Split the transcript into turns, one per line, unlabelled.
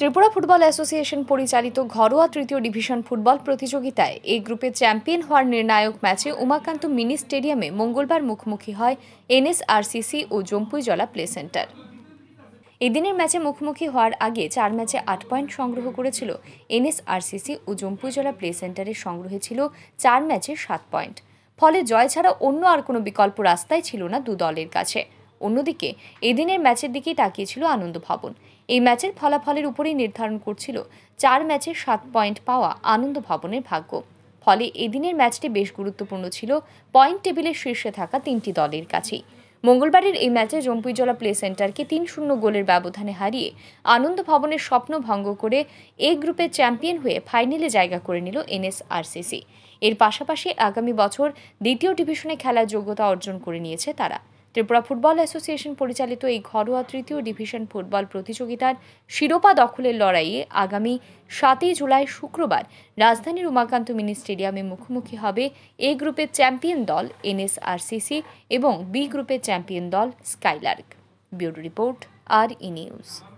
Tripura football association পরিচালিত ঘরোয়া তৃতীয় ডিভিশন ফুটবল প্রতিযোগিতায় এই গ্রুপে চ্যাম্পিয়ন হওয়ার নির্ণায়ক ম্যাচে উমাকান্ত মিনি স্টেডিয়ামে মঙ্গলবার মুখোমুখি হয় এনএসআরসিসি ও জম্পুইজলা প্লে সেন্টার এদিনের ম্যাচে মুখোমুখি হওয়ার আগে চার ম্যাচে আট পয়েন্ট সংগ্রহ করেছিল এনএসআরসিসি ও জম্পুইজলা প্লে সেন্টারের সংগ্রহে ছিল চার ম্যাচে সাত পয়েন্ট ফলে জয় ছাড়া অন্য আর কোনো বিকল্প রাস্তাই ছিল না দু দলের কাছে অন্যদিকে এদিনের ম্যাচের দিকেই তাকিয়েছিল আনন্দ ভবন এই ম্যাচের ফলাফলের উপরেই নির্ধারণ করছিল চার ম্যাচে সাত পয়েন্ট পাওয়া আনন্দ ভবনের ভাগ্য ফলে এদিনের ম্যাচটি বেশ গুরুত্বপূর্ণ ছিল পয়েন্ট টেবিলের শীর্ষে থাকা তিনটি দলের কাছেই মঙ্গলবারের এই ম্যাচে জম্পুইজলা প্লে সেন্টারকে তিন শূন্য গোলের ব্যবধানে হারিয়ে আনন্দ ভবনের স্বপ্ন ভঙ্গ করে এ গ্রুপের চ্যাম্পিয়ন হয়ে ফাইনালে জায়গা করে নিল এনএসআরসিসি এর পাশাপাশি আগামী বছর দ্বিতীয় ডিভিশনে খেলার যোগ্যতা অর্জন করে নিয়েছে তারা ত্রিপুরা ফুটবল অ্যাসোসিয়েশন পরিচালিত এই ঘরোয়া তৃতীয় ডিভিশন ফুটবল প্রতিযোগিতার শিরোপা দখলের লড়াইয়ে আগামী সাতই জুলাই শুক্রবার রাজধানীর উমাকান্ত মিনি স্টেডিয়ামে মুখোমুখি হবে এ গ্রুপের চ্যাম্পিয়ন দল এনএসআরসিসি এবং বি গ্রুপের চ্যাম্পিয়ন দল স্কাইলার্ক ব্যুরো রিপোর্ট আর ই নিউজ